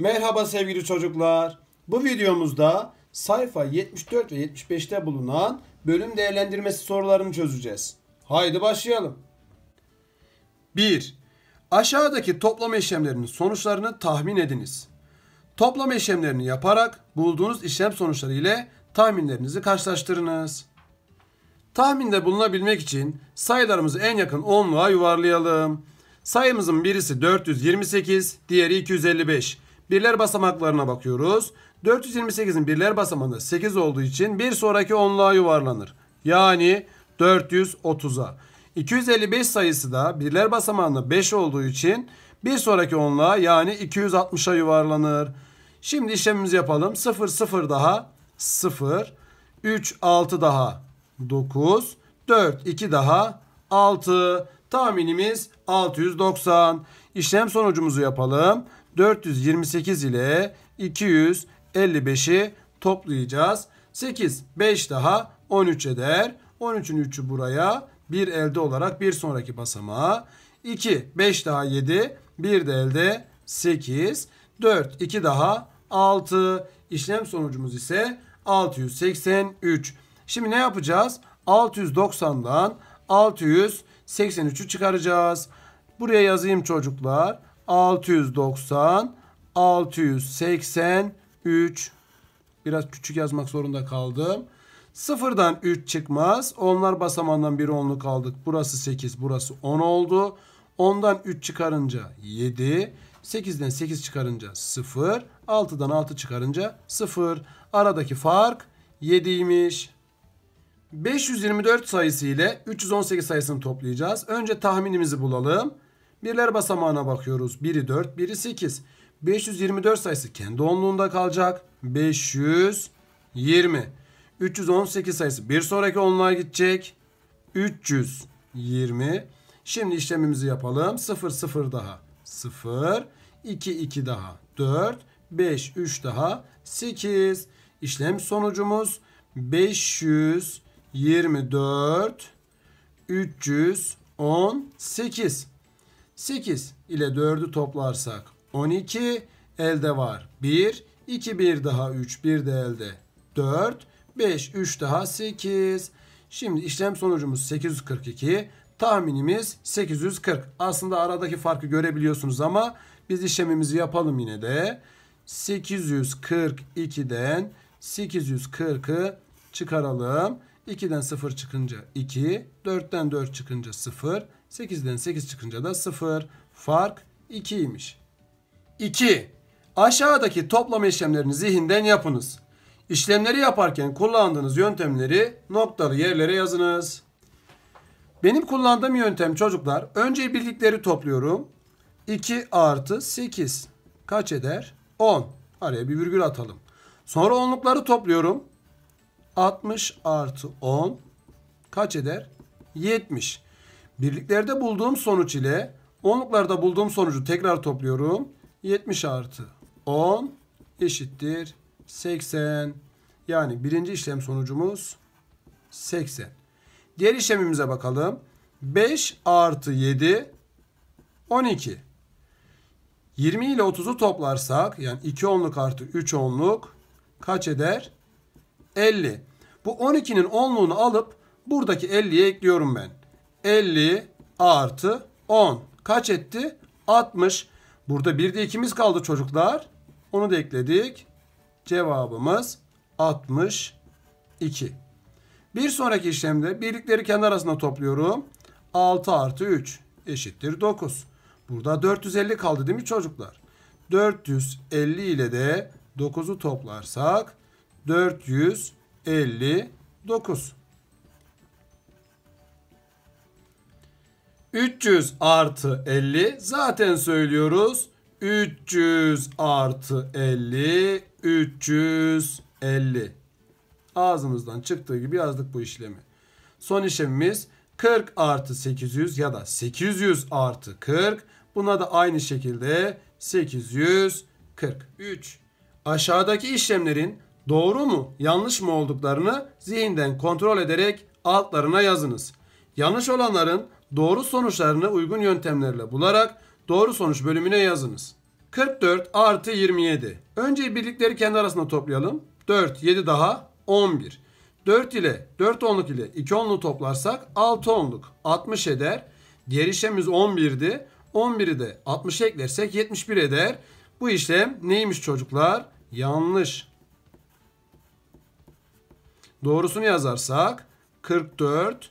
Merhaba sevgili çocuklar. Bu videomuzda sayfa 74 ve 75'te bulunan bölüm değerlendirmesi sorularını çözeceğiz. Haydi başlayalım. 1. Aşağıdaki toplama işlemlerinin sonuçlarını tahmin ediniz. Toplama işlemlerini yaparak bulduğunuz işlem sonuçları ile tahminlerinizi karşılaştırınız. Tahminde bulunabilmek için sayılarımızı en yakın onluğa yuvarlayalım. Sayımızın birisi 428, diğeri 255. Birler basamaklarına bakıyoruz. 428'in birler basamağında 8 olduğu için bir sonraki onluğa yuvarlanır. Yani 430'a. 255 sayısı da birler basamağında 5 olduğu için bir sonraki onluğa yani 260'a yuvarlanır. Şimdi işlemimizi yapalım. 0 0 daha 0 3 6 daha 9 4 2 daha 6 tahminimiz 690. İşlem sonucumuzu yapalım. 428 ile 255'i toplayacağız. 8, 5 daha 13 eder. 13'ün 3'ü buraya. 1 elde olarak bir sonraki basamağa. 2, 5 daha 7. 1 de elde 8. 4, 2 daha 6. İşlem sonucumuz ise 683. Şimdi ne yapacağız? 690'dan 683'ü çıkaracağız. Buraya yazayım çocuklar. 690 683 biraz küçük yazmak zorunda kaldım. Sıfırdan 3 çıkmaz. Onlar basamağından bir onluk aldık. Burası 8, burası 10 oldu. 10'dan 3 çıkarınca 7, 8'den 8 çıkarınca 0, 6'dan 6 çıkarınca 0. Aradaki fark 7'ymiş. 524 sayısı ile 318 sayısını toplayacağız. Önce tahminimizi bulalım. Birler basamağına bakıyoruz. Biri 4, biri 8. 524 sayısı kendi onluğunda kalacak. 520. 318 sayısı bir sonraki onluğa gidecek. 320. Şimdi işlemimizi yapalım. 0, 0 daha. 0, 2, 2 daha. 4, 5, 3 daha. 8. İşlem sonucumuz 524 318. 8 ile 4'ü toplarsak 12 elde var. 1, 2, 1 daha 3, 1 de elde 4, 5, 3 daha 8. Şimdi işlem sonucumuz 842. Tahminimiz 840. Aslında aradaki farkı görebiliyorsunuz ama biz işlemimizi yapalım yine de. 842'den 840'ı çıkaralım. 2'den 0 çıkınca 2, 4'ten 4 çıkınca 0, 8'den 8 çıkınca da 0. Fark 2'ymiş. 2. Aşağıdaki toplama işlemlerini zihinden yapınız. İşlemleri yaparken kullandığınız yöntemleri noktalı yerlere yazınız. Benim kullandığım yöntem çocuklar. Önce birlikleri topluyorum. 2 artı 8 kaç eder? 10. Araya bir virgül atalım. Sonra onlukları topluyorum. 60 artı 10 kaç eder? 70. Birliklerde bulduğum sonuç ile onluklarda bulduğum sonucu tekrar topluyorum. 70 artı 10 eşittir 80. Yani birinci işlem sonucumuz 80. Diğer işlemimize bakalım. 5 artı 7 12. 20 ile 30'u toplarsak yani 2 onluk artı 3 onluk kaç eder? 50. Bu 12'nin onluğunu alıp buradaki 50'ye ekliyorum ben. 50 artı 10. Kaç etti? 60. Burada bir de ikimiz kaldı çocuklar. Onu da ekledik. Cevabımız 62. Bir sonraki işlemde birlikleri kendi arasında topluyorum. 6 artı 3 eşittir 9. Burada 450 kaldı değil mi çocuklar? 450 ile de 9'u toplarsak 459. 300 artı 50 zaten söylüyoruz. 300 artı 50 350 ağzımızdan çıktığı gibi yazdık bu işlemi. Son işlemimiz 40 artı 800 ya da 800 artı 40 buna da aynı şekilde 843. Aşağıdaki işlemlerin doğru mu yanlış mı olduklarını zihinden kontrol ederek altlarına yazınız. Yanlış olanların doğru sonuçlarını uygun yöntemlerle bularak doğru sonuç bölümüne yazınız. 44 artı 27. Önce birlikleri kendi arasında toplayalım. 4, 7 daha 11. 4 ile 4 onluk ile 2 onlu toplarsak 6 onluk 60 eder. Diğer işlemimiz 11'di. 11'i de 60 eklersek 71 eder. Bu işlem neymiş çocuklar? Yanlış. Doğrusunu yazarsak 44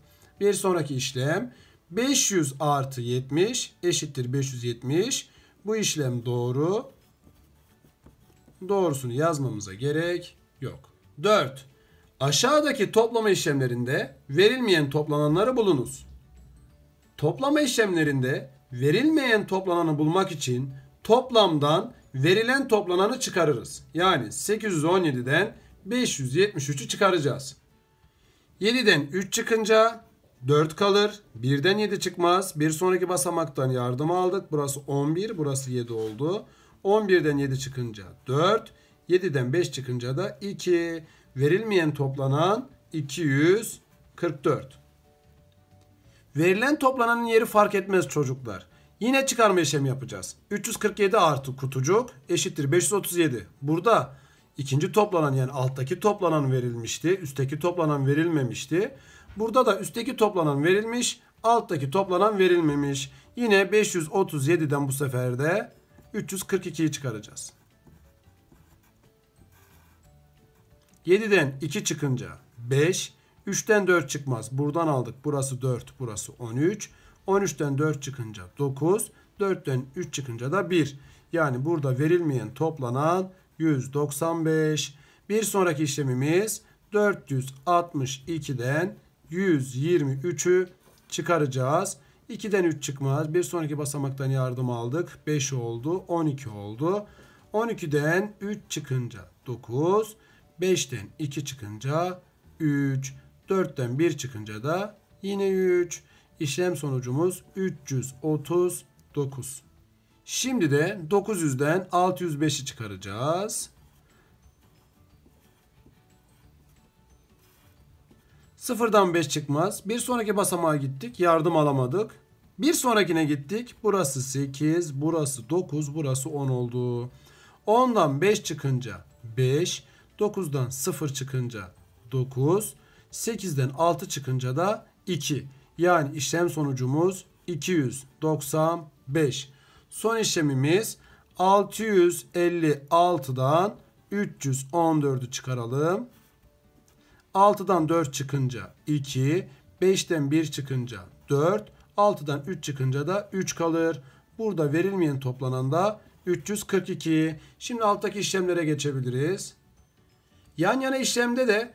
Bir sonraki işlem 500 artı 70 eşittir 570. Bu işlem doğru. Doğrusunu yazmamıza gerek yok. 4. Aşağıdaki toplama işlemlerinde verilmeyen toplananları bulunuz. Toplama işlemlerinde verilmeyen toplananı bulmak için toplamdan verilen toplananı çıkarırız. Yani 817'den 573'ü çıkaracağız. 7'den 3 çıkınca 4 kalır. 1'den 7 çıkmaz. Bir sonraki basamaktan yardım aldık. Burası 11, burası 7 oldu. 11'den 7 çıkınca 4, 7'den 5 çıkınca da 2. Verilmeyen toplanan 244. Verilen toplananın yeri fark etmez çocuklar. Yine çıkarma işlemi yapacağız. 347 artı kutucuk eşittir 537. Burada ikinci toplanan yani alttaki toplanan verilmişti. Üstteki toplanan verilmemişti. Burada da üstteki toplanan verilmiş, alttaki toplanan verilmemiş. Yine 537'den bu sefer de 342'yi çıkaracağız. 7'den 2 çıkınca 5, 3'ten 4 çıkmaz. Buradan aldık. Burası 4, burası 13. 13'ten 4 çıkınca 9, 4'ten 3 çıkınca da 1. Yani burada verilmeyen toplanan 195. Bir sonraki işlemimiz 462'den 123'ü çıkaracağız. 2'den 3 çıkmaz. Bir sonraki basamaktan yardım aldık. 5 oldu. 12 oldu. 12'den 3 çıkınca 9. 5'ten 2 çıkınca 3. 4'ten 1 çıkınca da yine 3. İşlem sonucumuz 339. Şimdi de 900'den 605'i çıkaracağız. Sıfırdan 5 çıkmaz. Bir sonraki basamağa gittik. Yardım alamadık. Bir sonrakine gittik. Burası 8, burası 9, burası 10 oldu. 10'dan 5 çıkınca 5, 9'dan 0 çıkınca 9, 8'den 6 çıkınca da 2. Yani işlem sonucumuz 295. Son işlemimiz 656'dan 314'ü çıkaralım. 6'dan 4 çıkınca 2, 5'ten 1 çıkınca 4, 6'dan 3 çıkınca da 3 kalır. Burada verilmeyen toplanan da 342. Şimdi alttaki işlemlere geçebiliriz. Yan yana işlemde de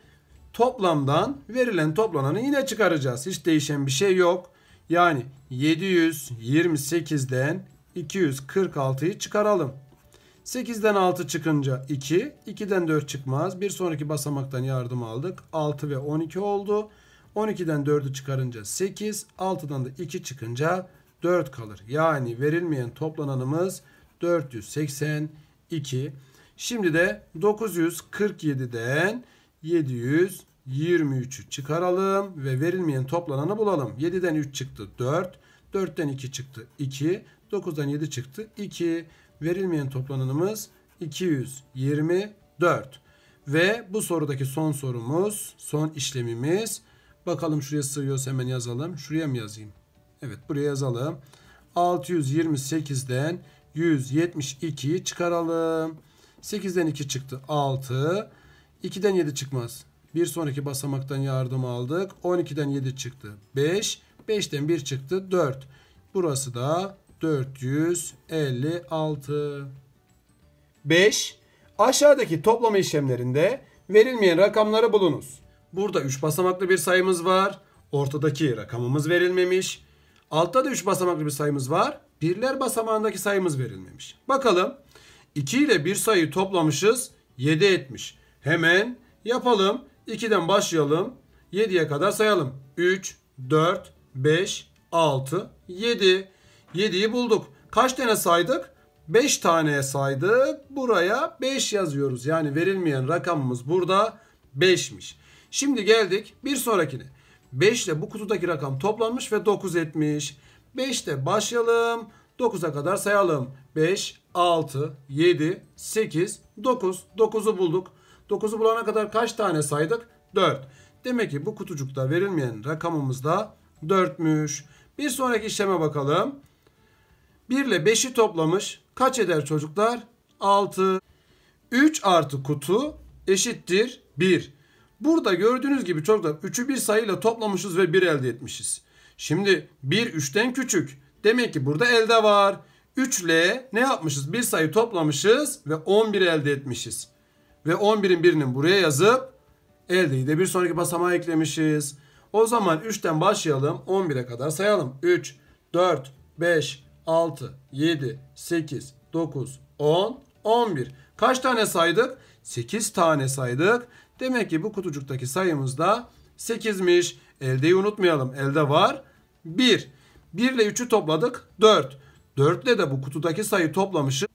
toplamdan verilen toplananı yine çıkaracağız. Hiç değişen bir şey yok. Yani 728'den 246'yı çıkaralım. 8'den 6 çıkınca 2. 2'den 4 çıkmaz. Bir sonraki basamaktan yardım aldık. 6 ve 12 oldu. 12'den 4'ü çıkarınca 8. 6'dan da 2 çıkınca 4 kalır. Yani verilmeyen toplananımız 482. Şimdi de 947'den 723'ü çıkaralım ve verilmeyen toplananı bulalım. 7'den 3 çıktı 4. 4'ten 2 çıktı 2. 9'dan 7 çıktı 2. Verilmeyen toplanımız 224. Ve bu sorudaki son sorumuz, son işlemimiz. Bakalım şuraya sığıyoruz hemen yazalım. Şuraya mı yazayım? Evet buraya yazalım. 628'den 172'yi çıkaralım. 8'den 2 çıktı 6. 2'den 7 çıkmaz. Bir sonraki basamaktan yardım aldık. 12'den 7 çıktı 5. 5'ten 1 çıktı 4. Burası da 456. 5. Aşağıdaki toplama işlemlerinde verilmeyen rakamları bulunuz. Burada 3 basamaklı bir sayımız var. Ortadaki rakamımız verilmemiş. Altta da 3 basamaklı bir sayımız var. Birler basamağındaki sayımız verilmemiş. Bakalım. 2 ile bir sayıyı toplamışız. 7 etmiş. Hemen yapalım. 2'den başlayalım. 7'ye kadar sayalım. 3, 4, 5, 6, 7. 7'yi bulduk. Kaç tane saydık? 5 tane saydık. Buraya 5 yazıyoruz. Yani verilmeyen rakamımız burada 5'miş. Şimdi geldik bir sonrakine. 5 ile bu kutudaki rakam toplanmış ve 9 etmiş. 5 ile başlayalım. 9'a kadar sayalım. 5, 6, 7, 8, 9. 9'u bulduk. 9'u bulana kadar kaç tane saydık? 4. Demek ki bu kutucukta verilmeyen rakamımız da 4'müş. Bir sonraki işleme bakalım. 1 ile 5'i toplamış. Kaç eder çocuklar? 6. 3 artı kutu eşittir 1. Burada gördüğünüz gibi çocuklar 3'ü bir sayıyla toplamışız ve 1 elde etmişiz. Şimdi 1 3'ten küçük. Demek ki burada elde var. 3 ile ne yapmışız? Bir sayı toplamışız ve 11 elde etmişiz. Ve 11'in birinin buraya yazıp eldeyi de bir sonraki basamağa eklemişiz. O zaman 3'ten başlayalım 11'e kadar sayalım. 3, 4, 5, 6, 7, 8, 9, 10, 11. Kaç tane saydık? 8 tane saydık. Demek ki bu kutucuktaki sayımız da 8'miş. Eldeyi unutmayalım. Elde var 1. 1 ile 3'ü topladık 4. 4 ile de bu kutudaki sayı toplamışım.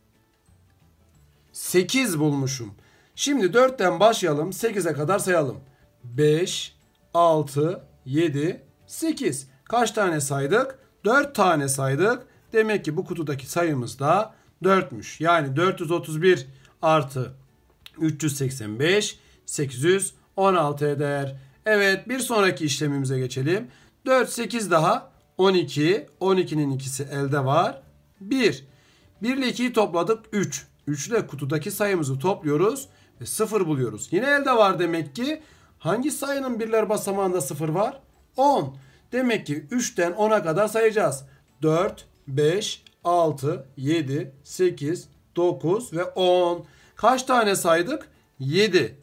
8 bulmuşum. Şimdi 4'ten başlayalım 8'e kadar sayalım. 5, 6, 7, 8. Kaç tane saydık? 4 tane saydık. Demek ki bu kutudaki sayımız da 4'müş. Yani 431 artı 385 816 eder. Evet bir sonraki işlemimize geçelim. 4 8 daha 12. 12'nin ikisi elde var. 1. 1 ile 2'yi topladık 3. 3 ile kutudaki sayımızı topluyoruz ve 0 buluyoruz. Yine elde var demek ki hangi sayının birler basamağında 0 var? 10. Demek ki 3'ten 10'a kadar sayacağız. 4, 5, 6, 7, 8, 9 ve 10. Kaç tane saydık? 7.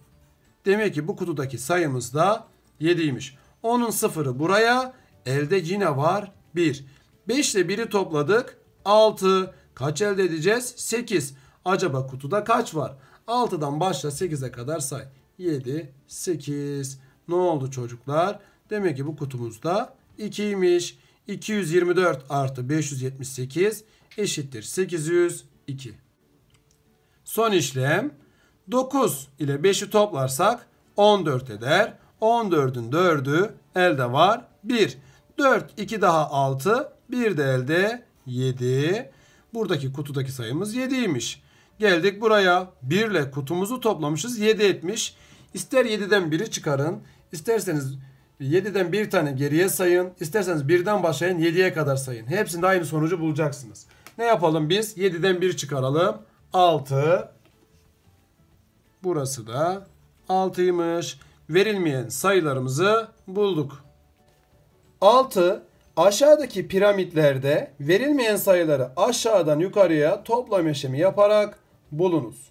Demek ki bu kutudaki sayımız da 7'ymiş. Onun sıfırı buraya. Elde yine var 1. 5 ile 1'i topladık. 6. Kaç elde edeceğiz? 8. Acaba kutuda kaç var? 6'dan başla 8'e kadar say. 7, 8. Ne oldu çocuklar? Demek ki bu kutumuzda 2'ymiş. 224 artı 578 eşittir 802. Son işlem 9 ile 5'i toplarsak 14 eder. 14'ün 4'ü elde var 1. 4, 2 daha 6, 1 de elde 7. Buradaki kutudaki sayımız 7'ymiş. Geldik buraya 1 ile kutumuzu toplamışız 7 etmiş. İster 7'den biri çıkarın isterseniz 7'den bir tane geriye sayın. İsterseniz birden başlayın 7'ye kadar sayın. Hepsinde aynı sonucu bulacaksınız. Ne yapalım biz? 7'den 1 çıkaralım. 6. Burası da 6'ymış. Verilmeyen sayılarımızı bulduk. 6. Aşağıdaki piramitlerde verilmeyen sayıları aşağıdan yukarıya toplam işlemi yaparak bulunuz.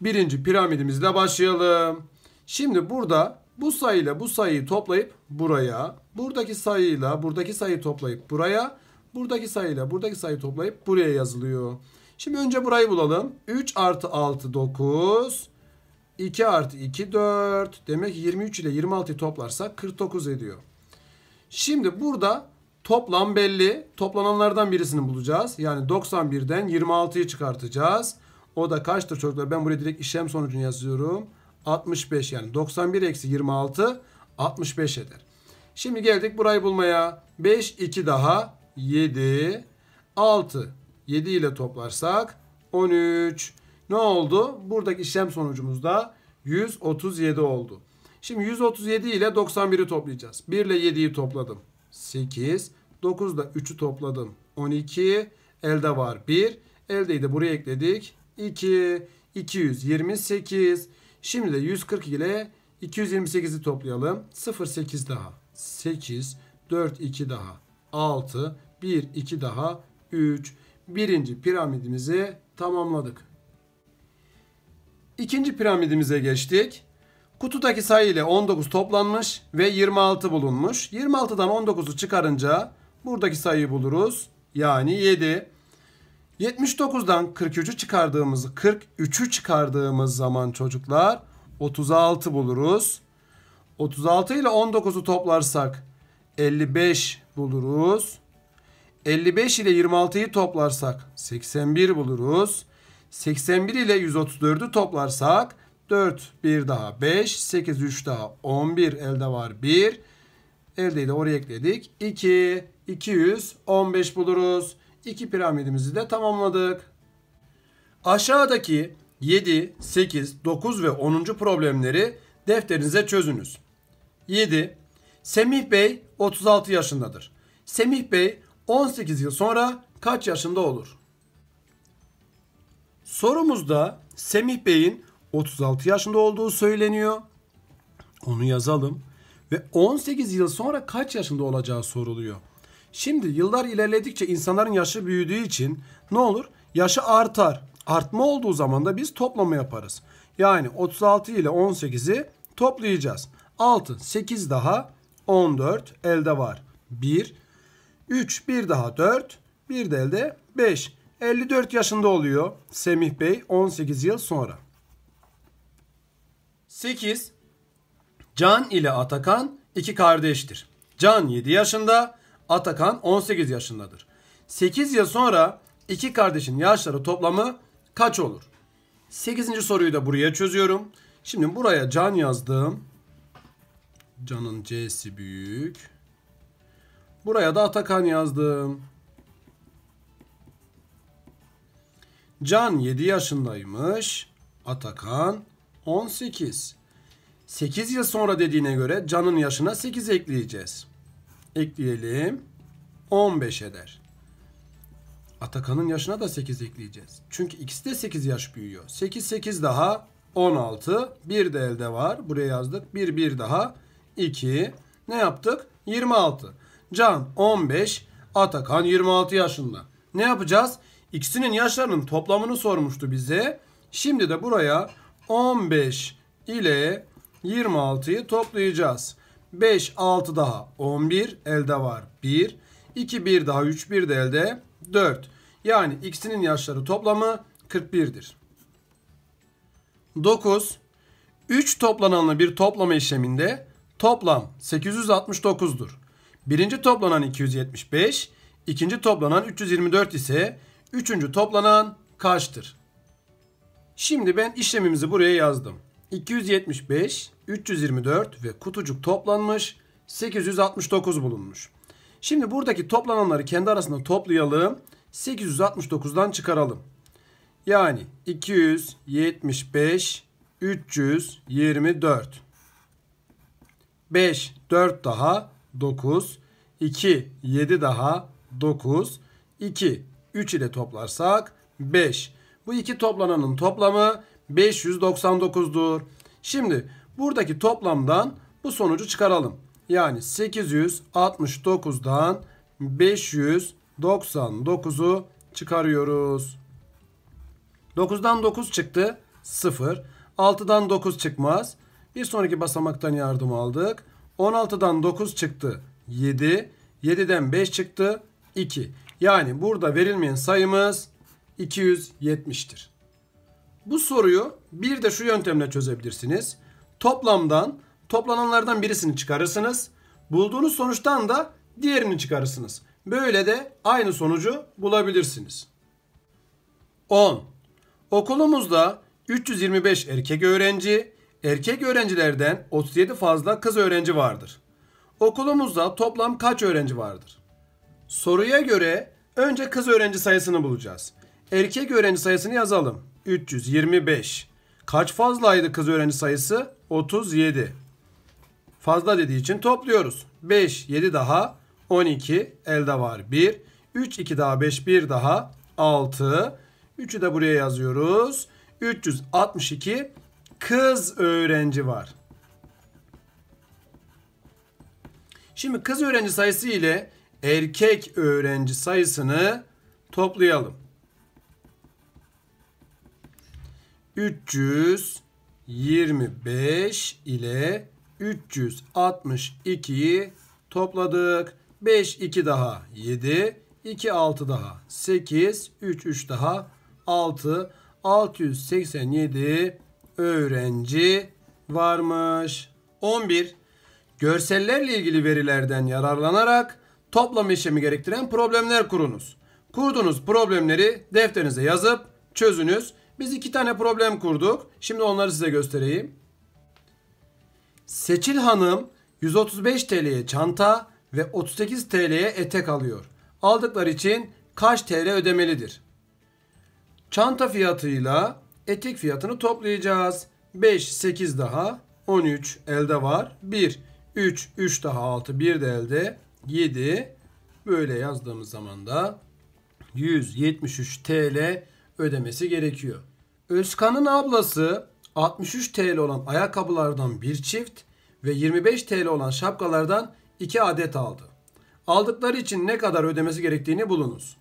Birinci piramidimizle başlayalım. Şimdi burada bu sayıyla bu sayıyı toplayıp buraya, buradaki sayıyla buradaki sayıyı toplayıp buraya, buradaki sayıyla buradaki sayıyı toplayıp buraya yazılıyor. Şimdi önce burayı bulalım. 3 artı 6 9, 2 artı 2 4. Demek 23 ile 26'yı toplarsak 49 ediyor. Şimdi burada toplam belli. Toplananlardan birisini bulacağız. Yani 91'den 26'yı çıkartacağız. O da kaçtır çocuklar? Ben buraya direkt işlem sonucunu yazıyorum. 65 yani 91 eksi 26 65 eder. Şimdi geldik burayı bulmaya. 5 2 daha 7 6 7 ile toplarsak 13 ne oldu? Buradaki işlem sonucumuz da 137 oldu. Şimdi 137 ile 91'i toplayacağız. 1 ile 7'yi topladım. 8 9 ile 3'ü topladım. 12 elde var 1. Eldeyi de buraya ekledik. 2 228 Şimdi de 142 ile 228'i toplayalım. 08 daha. 8, 4, 2 daha. 6, 1, 2 daha. 3. Birinci piramidimizi tamamladık. İkinci piramidimize geçtik. Kutudaki sayı ile 19 toplanmış ve 26 bulunmuş. 26'dan 19'u çıkarınca buradaki sayıyı buluruz. Yani 7. 79'dan 43'ü çıkardığımız 43'ü çıkardığımız zaman çocuklar 36 buluruz. 36 ile 19'u toplarsak 55 buluruz. 55 ile 26'yı toplarsak 81 buluruz. 81 ile 134'ü toplarsak 4, 1 daha 5, 8, 3 daha 11 elde var 1. eldeydi oraya ekledik. 2, 215 buluruz iki piramidimizi de tamamladık. Aşağıdaki 7, 8, 9 ve 10. problemleri defterinize çözünüz. 7. Semih Bey 36 yaşındadır. Semih Bey 18 yıl sonra kaç yaşında olur? Sorumuzda Semih Bey'in 36 yaşında olduğu söyleniyor. Onu yazalım ve 18 yıl sonra kaç yaşında olacağı soruluyor. Şimdi yıllar ilerledikçe insanların yaşı büyüdüğü için ne olur? Yaşı artar. Artma olduğu zaman da biz toplama yaparız. Yani 36 ile 18'i toplayacağız. 6, 8 daha 14 elde var. 1, 3, 1 daha 4, 1 de elde 5. 54 yaşında oluyor Semih Bey 18 yıl sonra. 8. Can ile Atakan iki kardeştir. Can 7 yaşında, Atakan 18 yaşındadır. 8 yıl sonra iki kardeşin yaşları toplamı kaç olur? 8. soruyu da buraya çözüyorum. Şimdi buraya can yazdım. Can'ın C'si büyük. Buraya da Atakan yazdım. Can 7 yaşındaymış. Atakan 18. 8 yıl sonra dediğine göre Can'ın yaşına 8 ekleyeceğiz ekleyelim. 15 eder. Atakan'ın yaşına da 8 ekleyeceğiz. Çünkü ikisi de 8 yaş büyüyor. 8 8 daha 16. Bir de elde var. Buraya yazdık. 1 1 daha 2. Ne yaptık? 26. Can 15. Atakan 26 yaşında. Ne yapacağız? İkisinin yaşlarının toplamını sormuştu bize. Şimdi de buraya 15 ile 26'yı toplayacağız. 5, 6 daha 11 elde var 1. 2, 1 daha 3, 1 de elde 4. Yani ikisinin yaşları toplamı 41'dir. 9. 3 toplananlı bir toplama işleminde toplam 869'dur. Birinci toplanan 275, ikinci toplanan 324 ise üçüncü toplanan kaçtır? Şimdi ben işlemimizi buraya yazdım. 275, 324 ve kutucuk toplanmış 869 bulunmuş. Şimdi buradaki toplananları kendi arasında toplayalım. 869'dan çıkaralım. Yani 275, 324. 5, 4 daha 9. 2, 7 daha 9. 2, 3 ile toplarsak 5. Bu iki toplananın toplamı 599'dur. Şimdi buradaki toplamdan bu sonucu çıkaralım. Yani 869'dan 599'u çıkarıyoruz. 9'dan 9 çıktı 0. 6'dan 9 çıkmaz. Bir sonraki basamaktan yardım aldık. 16'dan 9 çıktı 7. 7'den 5 çıktı 2. Yani burada verilmeyen sayımız 270'tir. Bu soruyu bir de şu yöntemle çözebilirsiniz. Toplamdan toplananlardan birisini çıkarırsınız. Bulduğunuz sonuçtan da diğerini çıkarırsınız. Böyle de aynı sonucu bulabilirsiniz. 10. Okulumuzda 325 erkek öğrenci, erkek öğrencilerden 37 fazla kız öğrenci vardır. Okulumuzda toplam kaç öğrenci vardır? Soruya göre önce kız öğrenci sayısını bulacağız. Erkek öğrenci sayısını yazalım. 325. Kaç fazlaydı kız öğrenci sayısı? 37. Fazla dediği için topluyoruz. 5, 7 daha 12. Elde var 1. 3, 2 daha 5, 1 daha 6. 3'ü de buraya yazıyoruz. 362 kız öğrenci var. Şimdi kız öğrenci sayısı ile erkek öğrenci sayısını toplayalım. 325 ile 362'yi topladık. 5 2 daha 7, 2 6 daha 8, 3 3 daha 6, 687 öğrenci varmış. 11. Görsellerle ilgili verilerden yararlanarak toplam işlemi gerektiren problemler kurunuz. Kurduğunuz problemleri defterinize yazıp çözünüz. Biz iki tane problem kurduk. Şimdi onları size göstereyim. Seçil Hanım 135 TL'ye çanta ve 38 TL'ye etek alıyor. Aldıkları için kaç TL ödemelidir? Çanta fiyatıyla etek fiyatını toplayacağız. 5, 8 daha 13 elde var. 1, 3, 3 daha 6, 1 de elde 7. Böyle yazdığımız zaman da 173 TL ödemesi gerekiyor. Özkan'ın ablası 63 TL olan ayakkabılardan bir çift ve 25 TL olan şapkalardan 2 adet aldı. Aldıkları için ne kadar ödemesi gerektiğini bulunuz.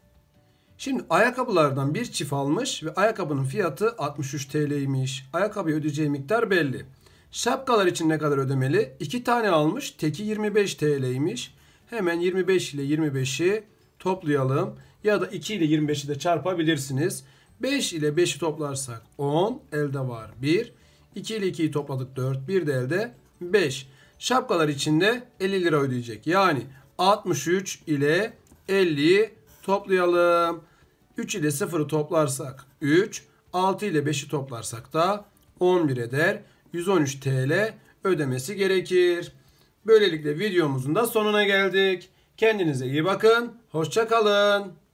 Şimdi ayakkabılardan bir çift almış ve ayakkabının fiyatı 63 TL'ymiş. Ayakkabıyı ödeyeceği miktar belli. Şapkalar için ne kadar ödemeli? 2 tane almış. Teki 25 TL'ymiş. Hemen 25 ile 25'i toplayalım. Ya da 2 ile 25'i de çarpabilirsiniz. 5 ile 5'i toplarsak 10 elde var 1. 2 ile 2'yi topladık 4. 1 de elde 5. Şapkalar içinde 50 lira ödeyecek. Yani 63 ile 50'yi toplayalım. 3 ile 0'ı toplarsak 3. 6 ile 5'i toplarsak da 11 eder. 113 TL ödemesi gerekir. Böylelikle videomuzun da sonuna geldik. Kendinize iyi bakın. hoşçakalın.